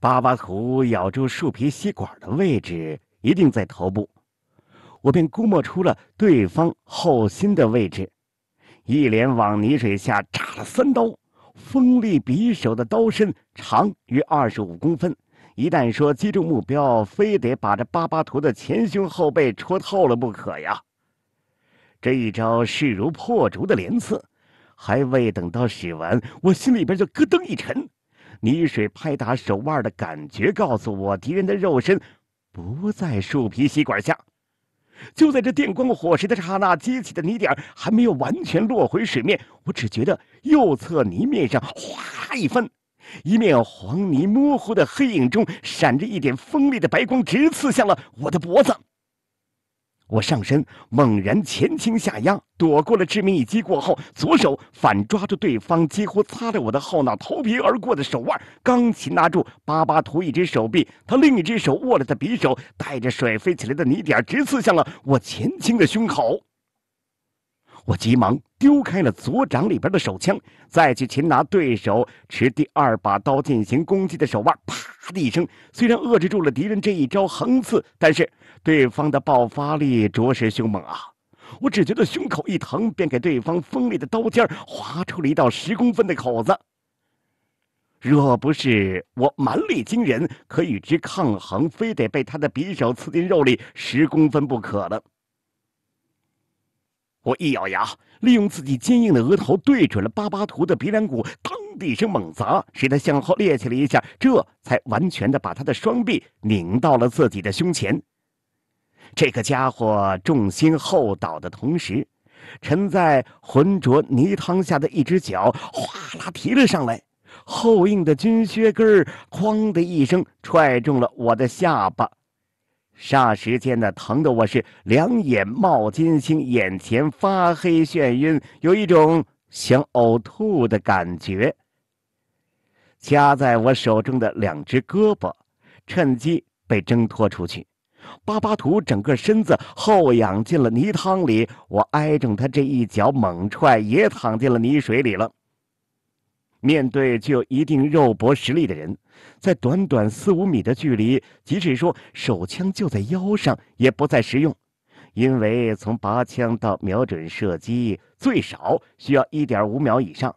巴巴图咬住树皮吸管的位置一定在头部，我便估摸出了对方后心的位置，一连往泥水下扎了三刀。锋利匕首的刀身长约二十五公分，一旦说击中目标，非得把这巴巴图的前胸后背戳透了不可呀！这一招势如破竹的连刺，还未等到使完，我心里边就咯噔一沉。泥水拍打手腕的感觉告诉我，敌人的肉身不在树皮吸管下。就在这电光火石的刹那，激起的泥点还没有完全落回水面，我只觉得右侧泥面上哗一翻，一面黄泥模糊的黑影中闪着一点锋利的白光，直刺向了我的脖子。我上身猛然前倾下压，躲过了致命一击。过后，左手反抓住对方几乎擦着我的后脑头皮而过的手腕，刚擒拿住巴巴图一只手臂，他另一只手握着的匕首带着甩飞起来的泥点，直刺向了我前倾的胸口。我急忙丢开了左掌里边的手枪，再去擒拿对手持第二把刀进行攻击的手腕，啪！的一声，虽然遏制住了敌人这一招横刺，但是对方的爆发力着实凶猛啊！我只觉得胸口一疼，便给对方锋利的刀尖划出了一道十公分的口子。若不是我蛮力惊人，可与之抗衡，非得被他的匕首刺进肉里十公分不可了。我一咬牙，利用自己坚硬的额头对准了巴巴图的鼻梁骨，当的一声猛砸，使他向后趔趄了一下，这才完全的把他的双臂拧到了自己的胸前。这个家伙重心后倒的同时，沉在浑浊泥汤下的一只脚哗啦提了上来，厚硬的军靴跟儿哐的一声踹中了我的下巴。霎时间呢，疼的我是两眼冒金星，眼前发黑，眩晕，有一种想呕吐的感觉。夹在我手中的两只胳膊，趁机被挣脱出去。巴巴图整个身子后仰进了泥汤里，我挨着他这一脚猛踹，也躺进了泥水里了。面对具有一定肉搏实力的人，在短短四五米的距离，即使说手枪就在腰上，也不再实用，因为从拔枪到瞄准射击，最少需要一点五秒以上。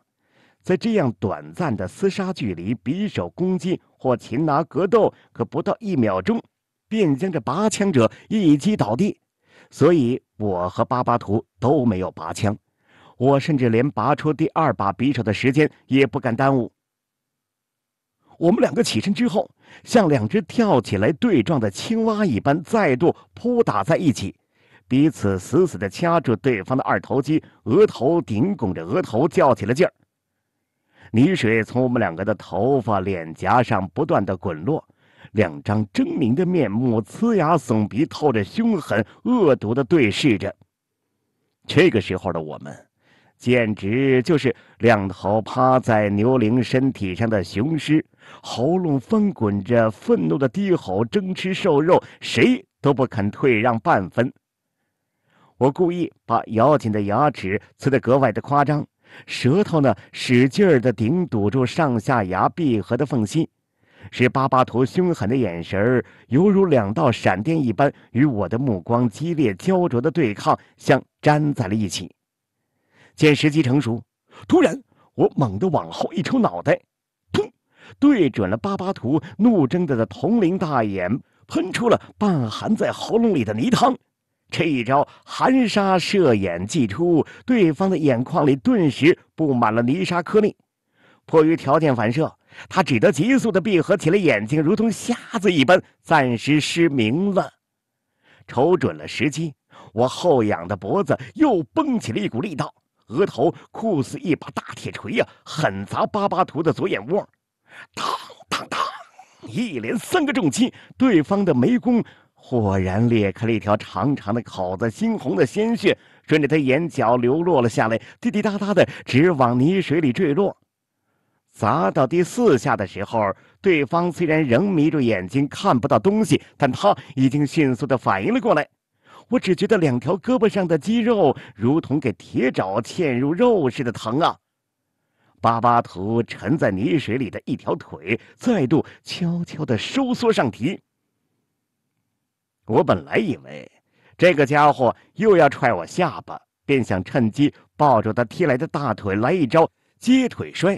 在这样短暂的厮杀距离，匕首攻击或擒拿格斗，可不到一秒钟，便将这拔枪者一击倒地。所以，我和巴巴图都没有拔枪。我甚至连拔出第二把匕首的时间也不敢耽误。我们两个起身之后，像两只跳起来对撞的青蛙一般，再度扑打在一起，彼此死死地掐住对方的二头肌，额头顶拱着额头较起了劲儿。泥水从我们两个的头发、脸颊上不断地滚落，两张狰狞的面目呲牙耸鼻，透着凶狠、恶毒地对视着。这个时候的我们。简直就是两头趴在牛羚身体上的雄狮，喉咙翻滚着愤怒的低吼，争吃瘦肉，谁都不肯退让半分。我故意把咬紧的牙齿呲得格外的夸张，舌头呢使劲儿的顶堵住上下牙闭合的缝隙，使巴巴图凶狠的眼神儿犹如两道闪电一般，与我的目光激烈焦灼的对抗，像粘在了一起。见时机成熟，突然我猛地往后一抽脑袋，砰！对准了巴巴图怒睁着的铜铃大眼，喷出了半含在喉咙里的泥汤。这一招含沙射眼祭出，对方的眼眶里顿时布满了泥沙颗粒。迫于条件反射，他只得急速地闭合起了眼睛，如同瞎子一般，暂时失明了。瞅准了时机，我后仰的脖子又绷起了一股力道。额头酷似一把大铁锤呀，狠砸巴巴图的左眼窝，当当当，一连三个重击，对方的眉弓豁然裂开了一条长长的口子，猩红的鲜血顺着他眼角流落了下来，滴滴答答的直往泥水里坠落。砸到第四下的时候，对方虽然仍眯着眼睛看不到东西，但他已经迅速的反应了过来。我只觉得两条胳膊上的肌肉如同给铁爪嵌入肉似的疼啊！巴巴图沉在泥水里的一条腿再度悄悄的收缩上提。我本来以为这个家伙又要踹我下巴，便想趁机抱住他踢来的大腿来一招接腿摔。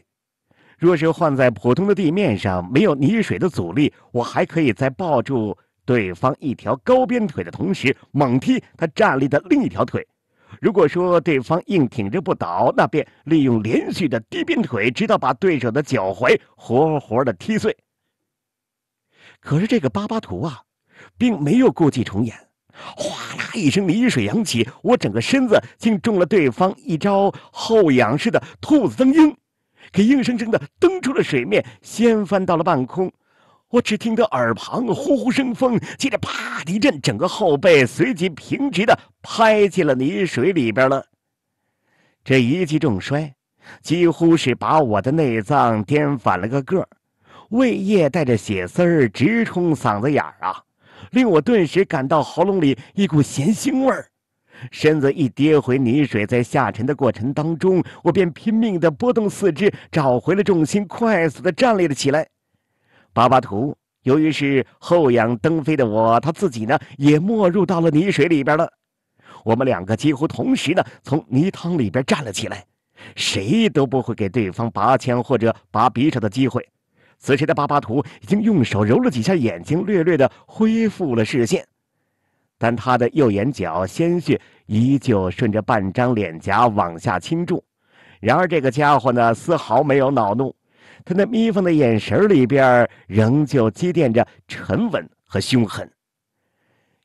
若是换在普通的地面上，没有泥水的阻力，我还可以再抱住。对方一条高鞭腿的同时，猛踢他站立的另一条腿。如果说对方硬挺着不倒，那便利用连续的低鞭腿，直到把对手的脚踝活活的踢碎。可是这个巴巴图啊，并没有故伎重演，哗啦一声泥水扬起，我整个身子竟中了对方一招后仰式的兔子蹬鹰，给硬生生的蹬出了水面，掀翻到了半空。我只听得耳旁呼呼生风，接着啪的一阵，整个后背随即平直的拍进了泥水里边了。这一记重摔，几乎是把我的内脏颠反了个个胃液带着血丝儿直冲嗓子眼儿啊，令我顿时感到喉咙里一股咸腥味儿。身子一跌回泥水，在下沉的过程当中，我便拼命的拨动四肢，找回了重心，快速的站立了起来。巴巴图由于是后仰蹬飞的，我他自己呢也没入到了泥水里边了。我们两个几乎同时呢从泥汤里边站了起来，谁都不会给对方拔枪或者拔匕首的机会。此时的巴巴图已经用手揉了几下眼睛，略略的恢复了视线，但他的右眼角鲜血依旧顺着半张脸颊往下倾注。然而这个家伙呢丝毫没有恼怒。他那眯缝的眼神里边仍旧积淀着沉稳和凶狠。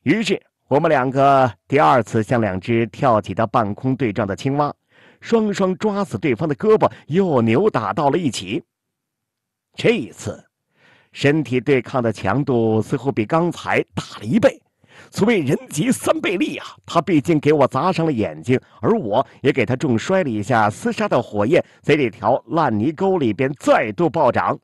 于是，我们两个第二次像两只跳起的半空对撞的青蛙，双双抓死对方的胳膊，又扭打到了一起。这一次，身体对抗的强度似乎比刚才大了一倍。所谓人急三倍力呀，他毕竟给我砸伤了眼睛，而我也给他重摔了一下。厮杀的火焰在这条烂泥沟里边再度暴涨。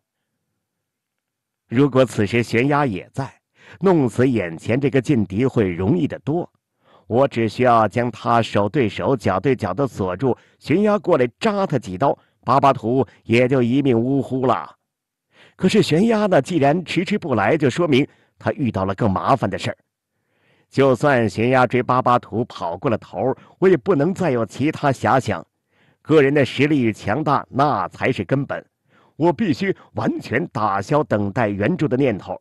如果此时悬崖也在，弄死眼前这个劲敌会容易得多。我只需要将他手对手、脚对脚的锁住，悬崖过来扎他几刀，巴巴图也就一命呜呼了。可是悬崖呢？既然迟迟不来，就说明他遇到了更麻烦的事儿。就算悬崖追巴巴图跑过了头，我也不能再有其他遐想。个人的实力与强大，那才是根本。我必须完全打消等待援助的念头，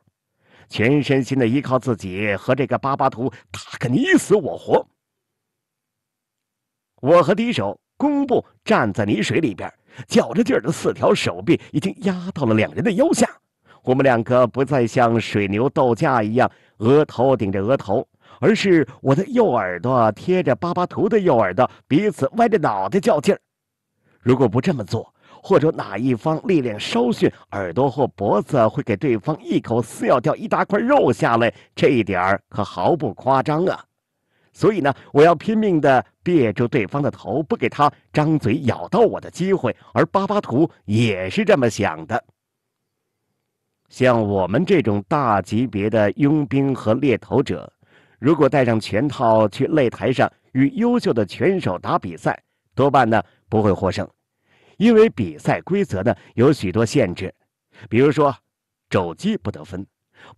全身心的依靠自己和这个巴巴图打个你死我活。我和敌手弓步站在泥水里边，较着劲儿的四条手臂已经压到了两人的腰下。我们两个不再像水牛斗架一样，额头顶着额头。而是我的右耳朵贴着巴巴图的右耳朵，彼此歪着脑袋较劲儿。如果不这么做，或者哪一方力量稍逊，耳朵或脖子会给对方一口撕咬掉一大块肉下来。这一点儿可毫不夸张啊！所以呢，我要拼命的别住对方的头，不给他张嘴咬到我的机会。而巴巴图也是这么想的。像我们这种大级别的佣兵和猎头者。如果带上拳套去擂台上与优秀的拳手打比赛，多半呢不会获胜，因为比赛规则呢有许多限制，比如说，肘击不得分，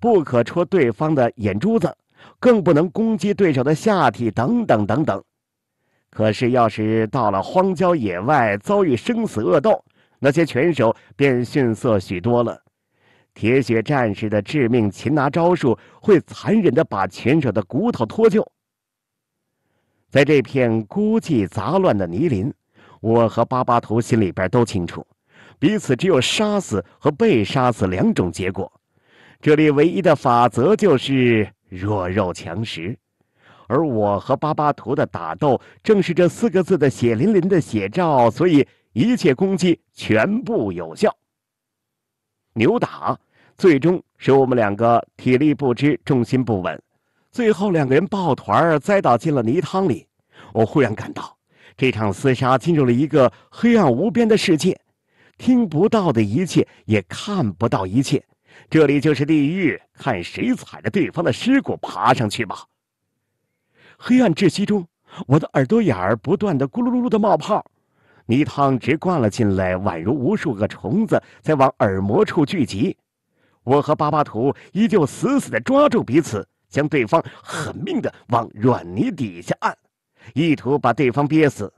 不可戳对方的眼珠子，更不能攻击对手的下体等等等等。可是要是到了荒郊野外遭遇生死恶斗，那些拳手便逊色许多了。铁血战士的致命擒拿招数会残忍的把拳手的骨头脱臼。在这片孤寂杂乱的泥林，我和巴巴图心里边都清楚，彼此只有杀死和被杀死两种结果。这里唯一的法则就是弱肉强食，而我和巴巴图的打斗正是这四个字的血淋淋的写照。所以一切攻击全部有效。扭打。最终使我们两个体力不支、重心不稳，最后两个人抱团儿栽倒进了泥汤里。我忽然感到，这场厮杀进入了一个黑暗无边的世界，听不到的一切，也看不到一切。这里就是地狱，看谁踩着对方的尸骨爬上去吧。黑暗窒息中，我的耳朵眼儿不断的咕噜噜噜冒泡，泥汤直灌了进来，宛如无数个虫子在往耳膜处聚集。我和巴巴图依旧死死地抓住彼此，将对方狠命地往软泥底下按，意图把对方憋死，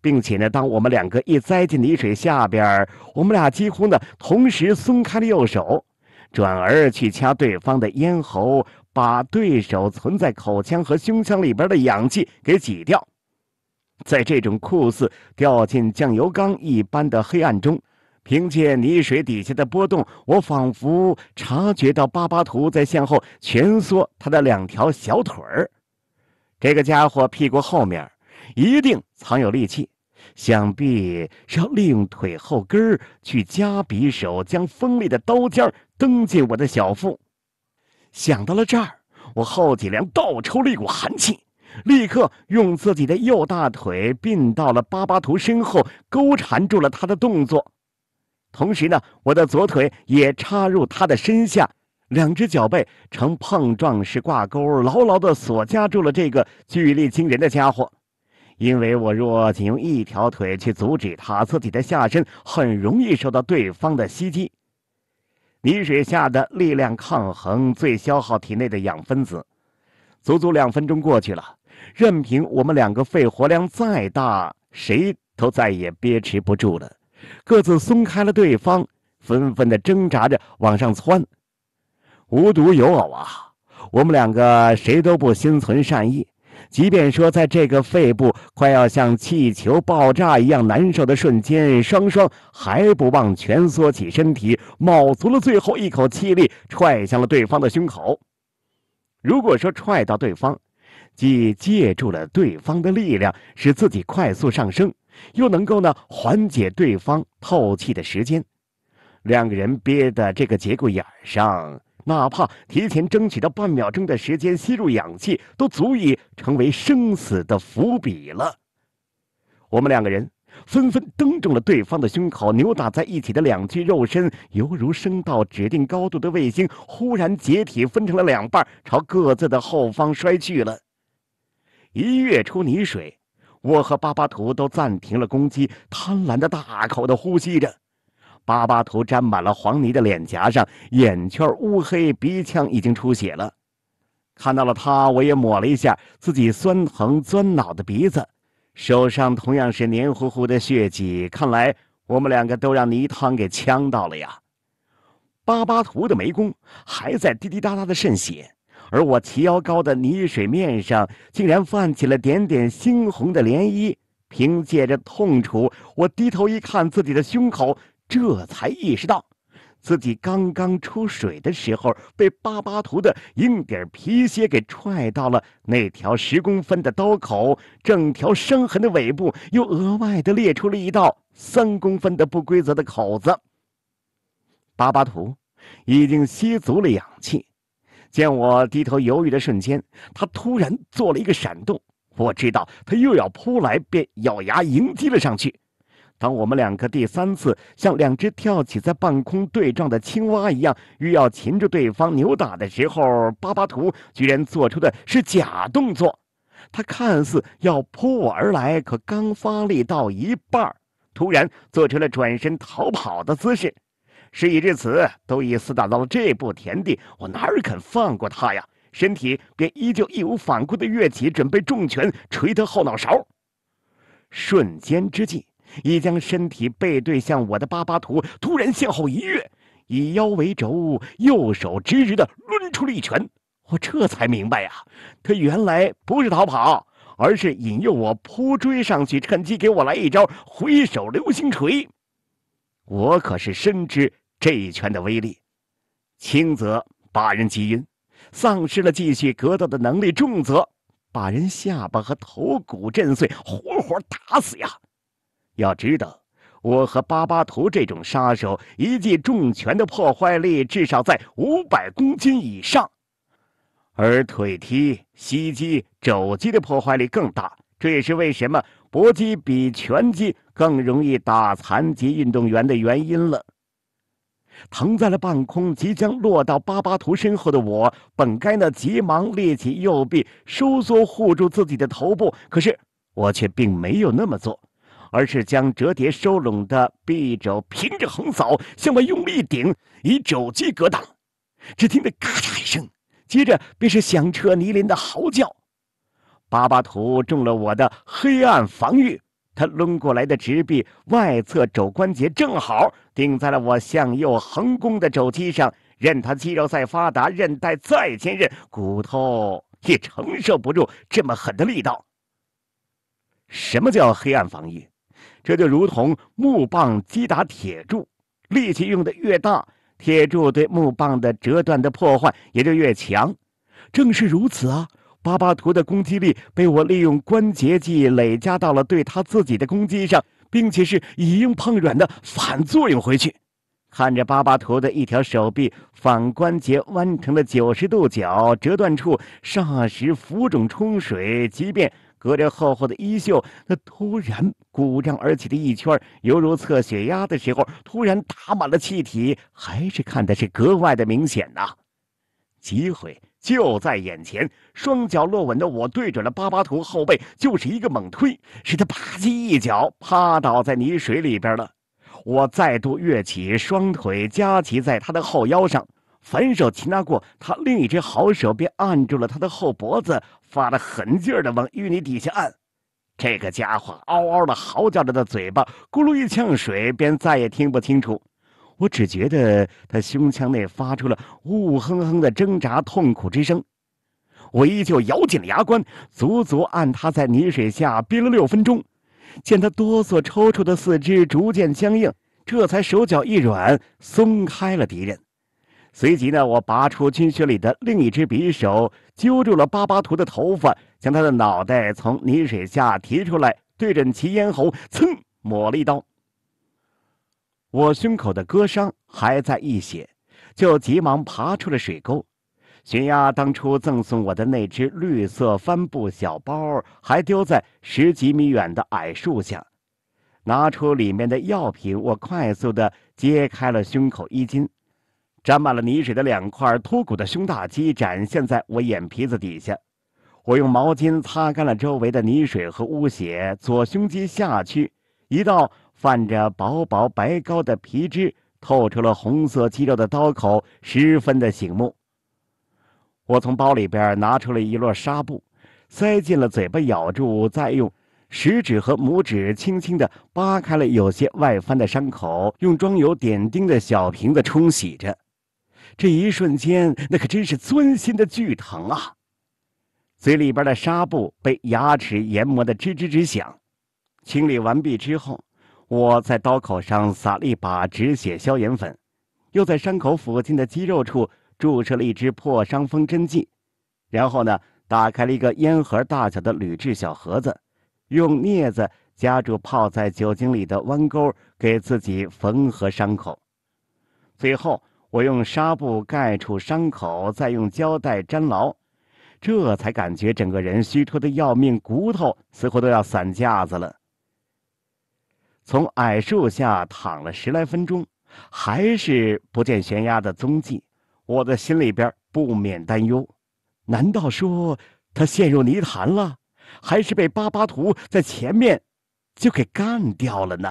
并且呢，当我们两个一栽进泥水下边我们俩几乎呢同时松开了右手，转而去掐对方的咽喉，把对手存在口腔和胸腔里边的氧气给挤掉。在这种酷似掉进酱油缸一般的黑暗中。凭借泥水底下的波动，我仿佛察觉到巴巴图在向后蜷缩他的两条小腿儿。这个家伙屁股后面一定藏有力气，想必是要利用腿后跟儿去夹匕首，将锋利的刀尖儿蹬进我的小腹。想到了这儿，我后脊梁倒抽了一股寒气，立刻用自己的右大腿并到了巴巴图身后，勾缠住了他的动作。同时呢，我的左腿也插入他的身下，两只脚背呈碰撞式挂钩，牢牢地锁夹住了这个巨力惊人的家伙。因为我若仅用一条腿去阻止他自己的下身，很容易受到对方的袭击。泥水下的力量抗衡最消耗体内的氧分子，足足两分钟过去了，任凭我们两个肺活量再大，谁都再也憋持不住了。各自松开了对方，纷纷的挣扎着往上窜。无独有偶啊，我们两个谁都不心存善意，即便说在这个肺部快要像气球爆炸一样难受的瞬间，双双还不忘蜷缩起身体，卯足了最后一口气力，踹向了对方的胸口。如果说踹到对方，既借助了对方的力量，使自己快速上升。又能够呢缓解对方透气的时间，两个人憋的这个节骨眼上，哪怕提前争取到半秒钟的时间吸入氧气，都足以成为生死的伏笔了。我们两个人纷纷蹬中了对方的胸口，扭打在一起的两具肉身，犹如升到指定高度的卫星，忽然解体分成了两半，朝各自的后方摔去了，一跃出泥水。我和巴巴图都暂停了攻击，贪婪的大口的呼吸着。巴巴图沾满了黄泥的脸颊上，眼圈乌黑，鼻腔已经出血了。看到了他，我也抹了一下自己酸疼钻脑的鼻子，手上同样是黏糊糊的血迹。看来我们两个都让泥汤给呛到了呀。巴巴图的眉弓还在滴滴答答的渗血。而我齐腰高的泥水面上，竟然泛起了点点猩红的涟漪。凭借着痛楚，我低头一看自己的胸口，这才意识到，自己刚刚出水的时候，被巴巴图的硬底皮鞋给踹到了那条十公分的刀口，整条伤痕的尾部又额外的裂出了一道三公分的不规则的口子。巴巴图已经吸足了氧气。见我低头犹豫的瞬间，他突然做了一个闪动。我知道他又要扑来，便咬牙迎击了上去。当我们两个第三次像两只跳起在半空对撞的青蛙一样，欲要擒住对方扭打的时候，巴巴图居然做出的是假动作。他看似要扑我而来，可刚发力到一半突然做出了转身逃跑的姿势。事已至此，都已厮打到了这步田地，我哪肯放过他呀？身体便依旧义无反顾的跃起，准备重拳捶他后脑勺。瞬间之际，已将身体背对向我的巴巴图突然向后一跃，以腰为轴，右手直直的抡出了一拳。我这才明白呀，他原来不是逃跑，而是引诱我扑追上去，趁机给我来一招挥手流星锤。我可是深知。这一拳的威力，轻则把人击晕，丧失了继续格斗的能力；重则把人下巴和头骨震碎，活活打死呀！要知道，我和巴巴图这种杀手一记重拳的破坏力至少在五百公斤以上，而腿踢、膝击、肘击的破坏力更大。这也是为什么搏击比拳击更容易打残疾运动员的原因了。腾在了半空，即将落到巴巴图身后的我，本该呢急忙立起右臂，收缩护住自己的头部，可是我却并没有那么做，而是将折叠收拢的臂肘平着横扫向外用力顶，以肘击格挡。只听得咔嚓一声，接着便是响彻泥林的嚎叫。巴巴图中了我的黑暗防御。他抡过来的直臂外侧肘关节正好顶在了我向右横弓的肘肌上，任他肌肉再发达，韧带再坚韧，骨头也承受不住这么狠的力道。什么叫黑暗防御？这就如同木棒击打铁柱，力气用的越大，铁柱对木棒的折断的破坏也就越强。正是如此啊。巴巴图的攻击力被我利用关节技累加到了对他自己的攻击上，并且是以硬碰软的反作用回去。看着巴巴图的一条手臂反关节弯成了九十度角，折断处霎时浮肿充水。即便隔着厚厚的衣袖，那突然鼓胀而起的一圈，犹如测血压的时候突然打满了气体，还是看的是格外的明显呐。机会。就在眼前，双脚落稳的我，对准了巴巴图后背，就是一个猛推，使他吧唧一脚趴倒在泥水里边了。我再度跃起，双腿夹骑在他的后腰上，反手擒拿过他另一只好手，便按住了他的后脖子，发了狠劲儿的往淤泥底下按。这个家伙嗷嗷的嚎叫着，的嘴巴咕噜一呛水，便再也听不清楚。我只觉得他胸腔内发出了呜呜哼哼的挣扎痛苦之声，我依旧咬紧了牙关，足足按他在泥水下憋了六分钟。见他哆嗦抽搐的四肢逐渐僵硬，这才手脚一软，松开了敌人。随即呢，我拔出军靴里的另一只匕首，揪住了巴巴图的头发，将他的脑袋从泥水下提出来，对准其咽喉，噌抹了一刀。我胸口的割伤还在溢血，就急忙爬出了水沟。悬崖当初赠送我的那只绿色帆布小包还丢在十几米远的矮树下，拿出里面的药品，我快速地揭开了胸口衣襟，沾满了泥水的两块脱骨的胸大肌展现在我眼皮子底下。我用毛巾擦干了周围的泥水和污血，左胸肌下去一道。泛着薄薄白膏的皮脂，透出了红色肌肉的刀口十分的醒目。我从包里边拿出了一摞纱布，塞进了嘴巴咬住，再用食指和拇指轻轻的扒开了有些外翻的伤口，用装有点钉的小瓶子冲洗着。这一瞬间，那可真是钻心的剧疼啊！嘴里边的纱布被牙齿研磨的吱吱吱响。清理完毕之后。我在刀口上撒了一把止血消炎粉，又在伤口附近的肌肉处注射了一支破伤风针剂，然后呢，打开了一个烟盒大小的铝制小盒子，用镊子夹住泡在酒精里的弯钩，给自己缝合伤口。最后，我用纱布盖住伤口，再用胶带粘牢，这才感觉整个人虚脱的要命，骨头似乎都要散架子了。从矮树下躺了十来分钟，还是不见悬崖的踪迹，我的心里边不免担忧：难道说他陷入泥潭了，还是被巴巴图在前面就给干掉了呢？